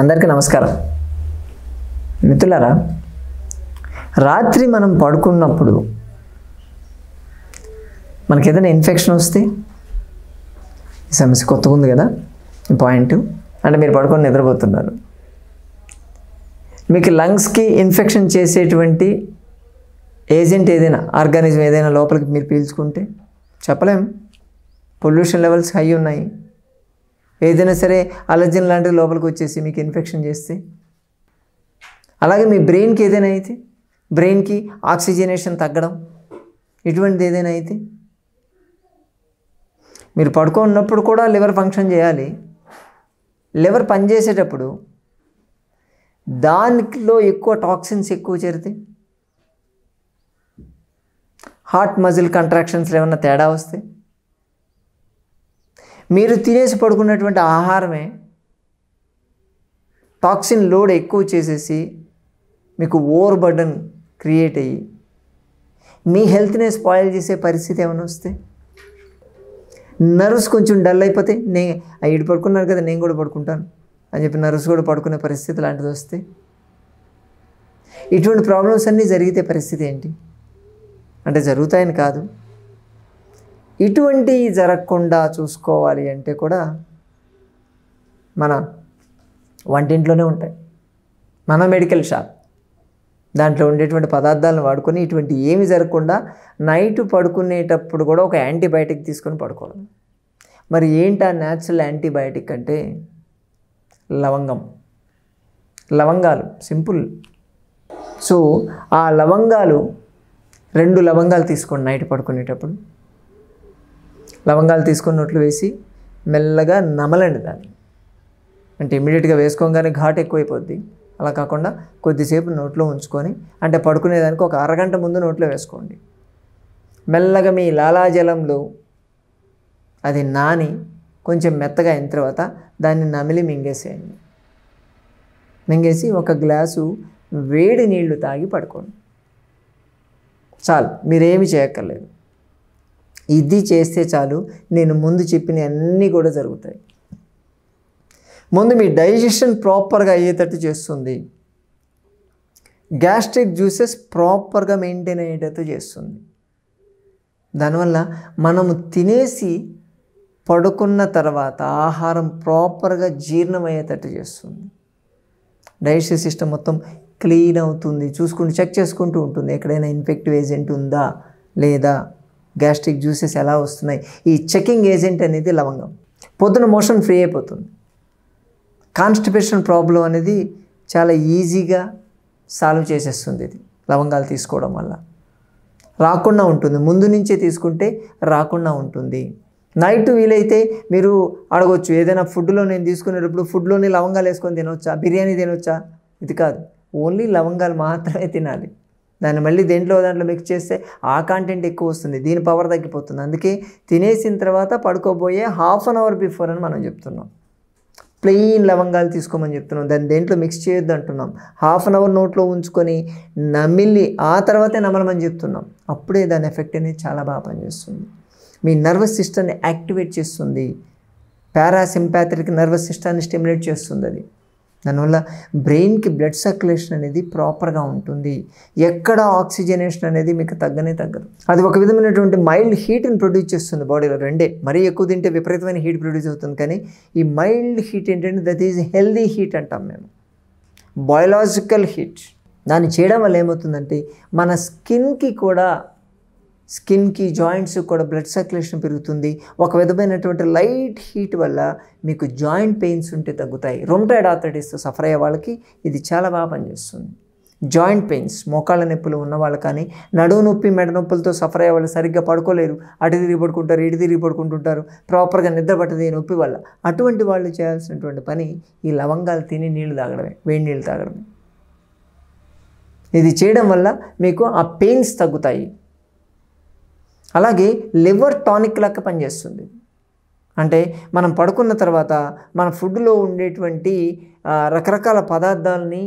అందరికీ నమస్కారం మిత్రులారా రాత్రి మనం పడుకున్నప్పుడు మనకి ఏదైనా ఇన్ఫెక్షన్ వస్తే ఈ సమస్య కొత్తగా ఉంది కదా పాయింట్ అంటే మీరు పడుకొని నిద్రపోతున్నారు మీకు లంగ్స్కి ఇన్ఫెక్షన్ చేసేటువంటి ఏజెంట్ ఏదైనా ఆర్గానిజం ఏదైనా లోపలికి మీరు పీల్చుకుంటే చెప్పలేం పొల్యూషన్ లెవెల్స్ హై ఉన్నాయి ఏదైనా సరే అలర్జన్ లాంటిది లోపలికి వచ్చేసి మీకు ఇన్ఫెక్షన్ చేస్తే అలాగే మీ బ్రెయిన్కి ఏదైనా అయితే బ్రెయిన్కి ఆక్సిజనేషన్ తగ్గడం ఇటువంటిది ఏదైనా అయితే మీరు పడుకున్నప్పుడు కూడా లివర్ ఫంక్షన్ చేయాలి లివర్ పనిచేసేటప్పుడు దానిలో ఎక్కువ టాక్సిన్స్ ఎక్కువ చేరితే హార్ట్ మజిల్ కంట్రాక్షన్స్ ఏమన్నా తేడా వస్తాయి మీరు తినేసి పడుకున్నటువంటి ఆహారమే టాక్సిన్ లోడ్ ఎక్కువ చేసేసి మీకు ఓవర్ బర్డన్ క్రియేట్ అయ్యి మీ హెల్త్నే స్పాయిల్ చేసే పరిస్థితి ఏమైనా వస్తే నర్వ్స్ కొంచెం డల్ అయిపోతే నే ఇటు పడుకున్నారు కదా నేను కూడా పడుకుంటాను అని చెప్పి నర్వ్స్ కూడా పడుకునే పరిస్థితి లాంటిది వస్తే ఇటువంటి ప్రాబ్లమ్స్ అన్నీ జరిగితే పరిస్థితి ఏంటి అంటే జరుగుతాయని కాదు ఇటువంటివి జరగకుండా చూసుకోవాలి అంటే కూడా మన వంటింట్లోనే ఉంటాయి మన మెడికల్ షాప్ దాంట్లో ఉండేటువంటి పదార్థాలను వాడుకొని ఇటువంటి ఏమి జరగకుండా నైట్ పడుకునేటప్పుడు కూడా ఒక యాంటీబయాటిక్ తీసుకొని పడుకోవడం మరి ఏంటి ఆ న్యాచురల్ యాంటీబయాటిక్ అంటే లవంగం లవంగాలు సింపుల్ సో ఆ లవంగాలు రెండు లవంగాలు తీసుకోండి నైట్ పడుకునేటప్పుడు లవంగాలు తీసుకొని నోట్లు వేసి మెల్లగా నమలండి దాన్ని అంటే ఇమీడియట్గా వేసుకోగానే ఘాట్ ఎక్కువైపోద్ది అలా కాకుండా కొద్దిసేపు నోట్లో ఉంచుకొని అంటే పడుకునేదానికి ఒక అరగంట ముందు నోట్లో వేసుకోండి మెల్లగా మీ లాలాజలంలో అది నాని కొంచెం మెత్తగా అయిన తర్వాత దాన్ని నమిలి మింగేసేయండి మింగేసి ఒక గ్లాసు వేడి నీళ్లు తాగి పడుకోండి చాలు మీరేమి చేయక్కర్లేదు ఇది చేస్తే చాలు నేను ముందు చెప్పిన అన్నీ కూడా జరుగుతాయి ముందు మీ డైజెషన్ ప్రాపర్గా అయ్యేటట్టు చేస్తుంది గ్యాస్ట్రిక్ జ్యూసెస్ ప్రాపర్గా మెయింటైన్ అయ్యేటట్టు చేస్తుంది దానివల్ల మనము తినేసి పడుకున్న తర్వాత ఆహారం ప్రాపర్గా జీర్ణమయ్యేటట్టు చేస్తుంది డైజెస్టివ్ సిస్టమ్ మొత్తం క్లీన్ అవుతుంది చూసుకుంటూ చెక్ చేసుకుంటూ ఉంటుంది ఎక్కడైనా ఇన్ఫెక్టివ్ ఏజెంట్ ఉందా లేదా గ్యాస్ట్రిక్ జ్యూసెస్ ఎలా వస్తున్నాయి ఈ చెకింగ్ ఏజెంట్ అనేది లవంగం పొద్దున మోషన్ ఫ్రీ అయిపోతుంది కాన్స్టిపేషన్ ప్రాబ్లం అనేది చాలా ఈజీగా సాల్వ్ చేసేస్తుంది ఇది లవంగాలు తీసుకోవడం వల్ల రాకుండా ఉంటుంది ముందు నుంచే తీసుకుంటే రాకుండా ఉంటుంది నైట్ వీలైతే మీరు అడగవచ్చు ఏదైనా ఫుడ్లో నేను తీసుకునేటప్పుడు ఫుడ్లోనే లవంగాలు వేసుకొని తినవచ్చా బిర్యానీ తినొచ్చా ఇది కాదు ఓన్లీ లవంగాలు మాత్రమే తినాలి దాన్ని మళ్ళీ దేంట్లో దాంట్లో మిక్స్ చేస్తే ఆ కాంటెంట్ ఎక్కువ వస్తుంది దీని పవర్ తగ్గిపోతుంది అందుకే తినేసిన తర్వాత పడుకోబోయే హాఫ్ అన్ అవర్ బిఫోర్ అని మనం చెప్తున్నాం ప్లెయిన్ లవంగాలు తీసుకోమని చెప్తున్నాం దాన్ని దేంట్లో మిక్స్ చేయొద్దు అంటున్నాం హాఫ్ అన్ అవర్ నోట్లో ఉంచుకొని నమిలి ఆ తర్వాతే నమలమని చెప్తున్నాం అప్పుడే దాని ఎఫెక్ట్ అనేది చాలా బాగా పనిచేస్తుంది మీ నర్వస్ సిస్టమ్ని యాక్టివేట్ చేస్తుంది పారాసింపాథటిక్ నర్వస్ సిస్టాన్ని స్టిమ్యులేట్ చేస్తుంది అది దానివల్ల బ్రెయిన్కి బ్లడ్ సర్క్యులేషన్ అనేది ప్రాపర్గా ఉంటుంది ఎక్కడ ఆక్సిజనేషన్ అనేది మీకు తగ్గనే తగ్గదు అది ఒక విధమైనటువంటి మైల్డ్ హీట్ని ప్రొడ్యూస్ చేస్తుంది బాడీలో రెండే మరీ ఎక్కువ తింటే విపరీతమైన హీట్ ప్రొడ్యూస్ అవుతుంది కానీ ఈ మైల్డ్ హీట్ ఏంటంటే దట్ ఈజ్ హెల్దీ హీట్ అంటాం మేము బయోలాజికల్ హీట్ దాన్ని చేయడం వల్ల ఏమవుతుందంటే మన స్కిన్కి కూడా స్కిన్కి జాయింట్స్ కూడా బ్లడ్ సర్క్యులేషన్ పెరుగుతుంది ఒక విధమైనటువంటి లైట్ హీట్ వల్ల మీకు జాయింట్ పెయిన్స్ ఉంటే తగ్గుతాయి రొమ్టైడ్ ఆర్థరైటిస్తో సఫర్ అయ్యే వాళ్ళకి ఇది చాలా బాగా పనిచేస్తుంది జాయింట్ పెయిన్స్ మోకాళ్ళ నొప్పులు ఉన్నవాళ్ళు కానీ నడువు నొప్పి మెడ నొప్పులతో సఫర్ అయ్యే వాళ్ళు సరిగ్గా పడుకోలేరు అటు తిరిగి పడుకుంటారు ఇటు తిరిగి పడుకుంటుంటారు ప్రాపర్గా నిద్ర పట్టదు నొప్పి వల్ల అటువంటి వాళ్ళు చేయాల్సినటువంటి పని ఈ లవంగాలు తిని నీళ్లు తాగడమే వేడి నీళ్ళు తాగడమే ఇది చేయడం వల్ల మీకు ఆ పెయిన్స్ తగ్గుతాయి అలాగే లివర్ టానిక్ లాగా పనిచేస్తుంది అంటే మనం పడుకున్న తర్వాత మన ఫుడ్లో ఉండేటువంటి రకరకాల పదార్థాలని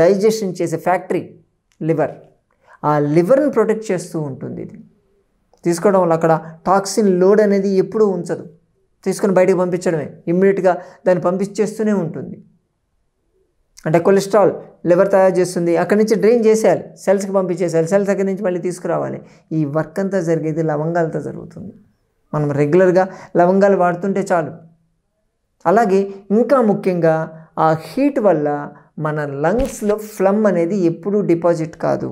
డైజెషన్ చేసే ఫ్యాక్టరీ లివర్ ఆ లివర్ని ప్రొటెక్ట్ చేస్తూ ఉంటుంది ఇది తీసుకోవడం వల్ల అక్కడ టాక్సిన్ లోడ్ అనేది ఎప్పుడూ ఉంచదు తీసుకొని బయటకు పంపించడమే ఇమ్మీడియట్గా దాన్ని పంపించేస్తూనే ఉంటుంది అంటే కొలెస్ట్రాల్ లివర్ తయారు చేస్తుంది అక్కడి నుంచి డ్రైన్ చేసేయాలి సెల్స్కి పంపించేసేయాలి సెల్స్ అక్కడి నుంచి మళ్ళీ తీసుకురావాలి ఈ వర్క్ అంతా జరిగేది లవంగాలతో జరుగుతుంది మనం రెగ్యులర్గా లవంగాలు వాడుతుంటే చాలు అలాగే ఇంకా ముఖ్యంగా ఆ హీట్ వల్ల మన లంగ్స్లో ఫ్లమ్ అనేది ఎప్పుడూ డిపాజిట్ కాదు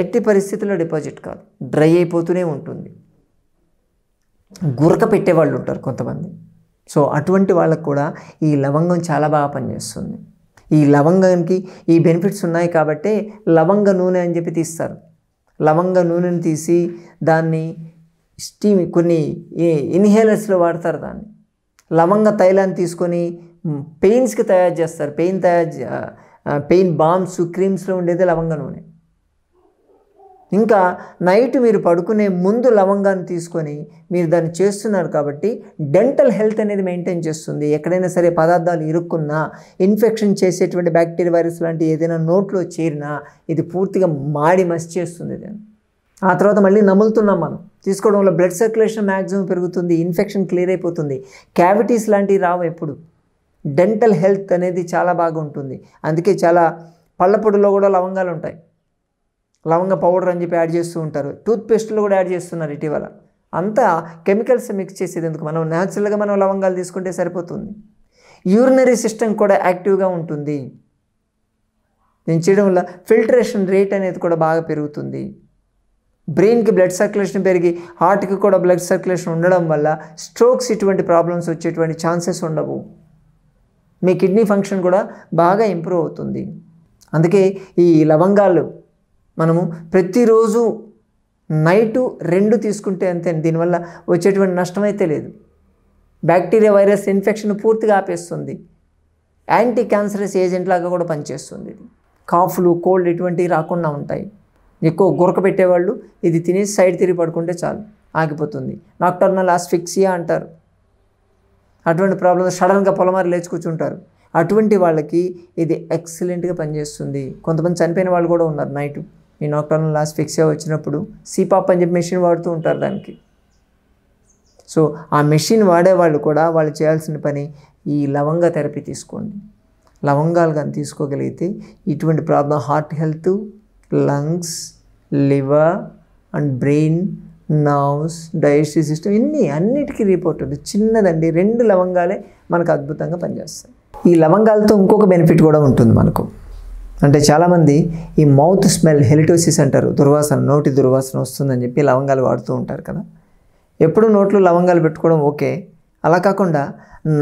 ఎట్టి పరిస్థితుల్లో డిపాజిట్ కాదు డ్రై అయిపోతూనే ఉంటుంది గురక పెట్టేవాళ్ళు ఉంటారు కొంతమంది సో అటువంటి వాళ్ళకు కూడా ఈ లవంగం చాలా బాగా పనిచేస్తుంది ఈ లవంగానికి ఈ బెనిఫిట్స్ ఉన్నాయి కాబట్టి లవంగ నూనె అని చెప్పి తీస్తారు లవంగ నూనెను తీసి దాన్ని స్టీమ్ కొన్ని ఇన్హేలర్స్లో వాడతారు దాన్ని లవంగ తైలాన్ని తీసుకొని పెయిన్స్కి తయారు చేస్తారు పెయిన్ తయారు పెయిన్ బామ్స్ క్రీమ్స్లో ఉండేది లవంగ నూనె ఇంకా నైట్ మీరు పడుకునే ముందు లవంగాన్ని తీసుకొని మీరు దాన్ని చేస్తున్నారు కాబట్టి డెంటల్ హెల్త్ అనేది మెయింటైన్ చేస్తుంది ఎక్కడైనా సరే పదార్థాలు ఇరుక్కున్నా ఇన్ఫెక్షన్ చేసేటువంటి బ్యాక్టీరియా వైరస్ లాంటి ఏదైనా నోట్లో చేరినా ఇది పూర్తిగా మాడి మసి చేస్తుంది ఆ తర్వాత మళ్ళీ నములుతున్నాం మనం తీసుకోవడం వల్ల బ్లడ్ సర్క్యులేషన్ మ్యాక్సిమం పెరుగుతుంది ఇన్ఫెక్షన్ క్లియర్ అయిపోతుంది క్యావిటీస్ లాంటివి రావు ఎప్పుడు డెంటల్ హెల్త్ అనేది చాలా బాగుంటుంది అందుకే చాలా పళ్ళపొడిలో కూడా లవంగాలు ఉంటాయి లవంగ పౌడర్ అని చెప్పి యాడ్ చేస్తూ ఉంటారు టూత్పేస్ట్లు కూడా యాడ్ చేస్తున్నారు ఇటీవల అంతా కెమికల్స్ మిక్స్ చేసేది ఎందుకు మనం న్యాచురల్గా మనం లవంగాలు తీసుకుంటే సరిపోతుంది యూరినరీ సిస్టమ్ కూడా యాక్టివ్గా ఉంటుంది నేను చేయడం వల్ల ఫిల్టరేషన్ రేట్ అనేది కూడా బాగా పెరుగుతుంది బ్రెయిన్కి బ్లడ్ సర్క్యులేషన్ పెరిగి హార్ట్కి కూడా బ్లడ్ సర్క్యులేషన్ ఉండడం వల్ల స్ట్రోక్స్ ఇటువంటి ప్రాబ్లమ్స్ వచ్చేటువంటి ఛాన్సెస్ ఉండవు మీ కిడ్నీ ఫంక్షన్ కూడా బాగా ఇంప్రూవ్ అవుతుంది అందుకే ఈ లవంగాలు మనము ప్రతిరోజు నైటు రెండు తీసుకుంటే అంతే దీనివల్ల వచ్చేటువంటి నష్టం అయితే లేదు బ్యాక్టీరియా వైరస్ ఇన్ఫెక్షన్ పూర్తిగా ఆపేస్తుంది యాంటీ క్యాన్సరస్ ఏజెంట్ లాగా కూడా పనిచేస్తుంది ఇది కాఫ్లు కోల్డ్ ఇటువంటివి రాకుండా ఉంటాయి ఎక్కువ గురక పెట్టేవాళ్ళు ఇది తినేసి సైడ్ తిరిగి పడుకుంటే చాలు ఆగిపోతుంది నాక్టర్నల్ ఆస్ఫిక్సియా అంటారు అటువంటి ప్రాబ్లమ్స్ సడన్గా పొలమారి లేచి కూర్చుంటారు అటువంటి వాళ్ళకి ఇది ఎక్సలెంట్గా పనిచేస్తుంది కొంతమంది చనిపోయిన వాళ్ళు కూడా ఉన్నారు నైటు మీ నోక్టాలను లాస్ట్ ఫిక్స్ వచ్చినప్పుడు సిపాప్ అని చెప్పి మెషిన్ వాడుతూ ఉంటారు దానికి సో ఆ మెషిన్ వాడేవాళ్ళు కూడా వాళ్ళు చేయాల్సిన పని ఈ లవంగ థెరపీ తీసుకోండి లవంగాలు కానీ తీసుకోగలిగితే ఇటువంటి problem heart health lungs liver and brain nerves digestive system ఇన్ని అన్నిటికీ రిపోర్ట్ ఉంది చిన్నదండి రెండు లవంగాలే మనకు అద్భుతంగా పనిచేస్తాయి ఈ లవంగాలతో ఇంకొక బెనిఫిట్ కూడా ఉంటుంది మనకు అంటే చాలామంది ఈ మౌత్ స్మెల్ హెలిటోసిస్ అంటారు దుర్వాసన నోటి దుర్వాసన వస్తుందని చెప్పి లవంగాలు వాడుతూ ఉంటారు కదా ఎప్పుడు నోట్లో లవంగాలు పెట్టుకోవడం ఓకే అలా కాకుండా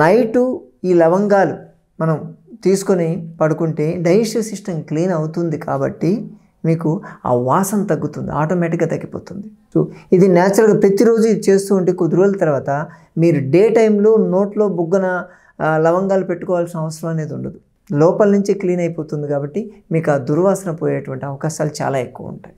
నైటు ఈ లవంగాలు మనం తీసుకొని పడుకుంటే డైజెస్టివ్ సిస్టమ్ క్లీన్ అవుతుంది కాబట్టి మీకు ఆ వాసన తగ్గుతుంది ఆటోమేటిక్గా తగ్గిపోతుంది సో ఇది న్యాచురల్గా ప్రతిరోజు ఇది చేస్తూ ఉంటే కొద్ది రోజుల తర్వాత మీరు డే టైంలో నోట్లో బుగ్గన లవంగాలు పెట్టుకోవాల్సిన అవసరం అనేది ఉండదు లోపల నుంచి క్లీన్ అయిపోతుంది కాబట్టి మీకు ఆ దుర్వాసన పోయేటువంటి అవకాశాలు చాలా ఎక్కువ ఉంటాయి